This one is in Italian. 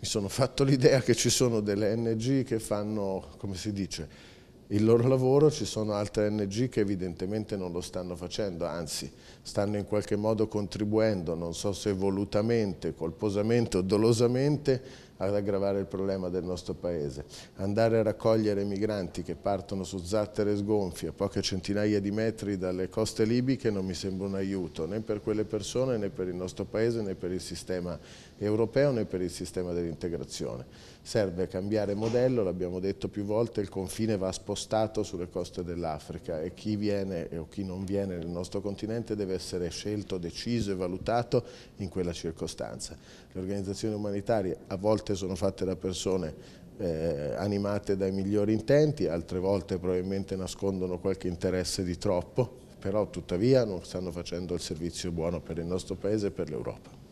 mi sono fatto l'idea che ci sono delle NG che fanno, come si dice, il loro lavoro, ci sono altre NG che evidentemente non lo stanno facendo, anzi stanno in qualche modo contribuendo, non so se volutamente, colposamente o dolosamente, ad aggravare il problema del nostro Paese. Andare a raccogliere migranti che partono su zattere sgonfie a poche centinaia di metri dalle coste libiche non mi sembra un aiuto né per quelle persone né per il nostro Paese né per il sistema europeo né per il sistema dell'integrazione. Serve cambiare modello, l'abbiamo detto più volte, il confine va spostato sulle coste dell'Africa e chi viene o chi non viene nel nostro continente deve essere scelto, deciso e valutato in quella circostanza. Le organizzazioni umanitarie a volte volte sono fatte da persone eh, animate dai migliori intenti, altre volte probabilmente nascondono qualche interesse di troppo, però tuttavia non stanno facendo il servizio buono per il nostro Paese e per l'Europa.